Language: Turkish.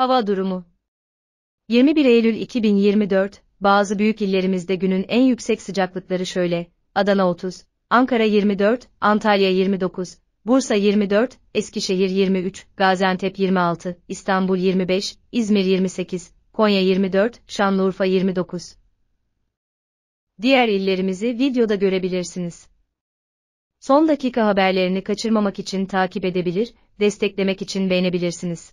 Hava durumu 21 Eylül 2024, bazı büyük illerimizde günün en yüksek sıcaklıkları şöyle, Adana 30, Ankara 24, Antalya 29, Bursa 24, Eskişehir 23, Gaziantep 26, İstanbul 25, İzmir 28, Konya 24, Şanlıurfa 29. Diğer illerimizi videoda görebilirsiniz. Son dakika haberlerini kaçırmamak için takip edebilir, desteklemek için beğenebilirsiniz.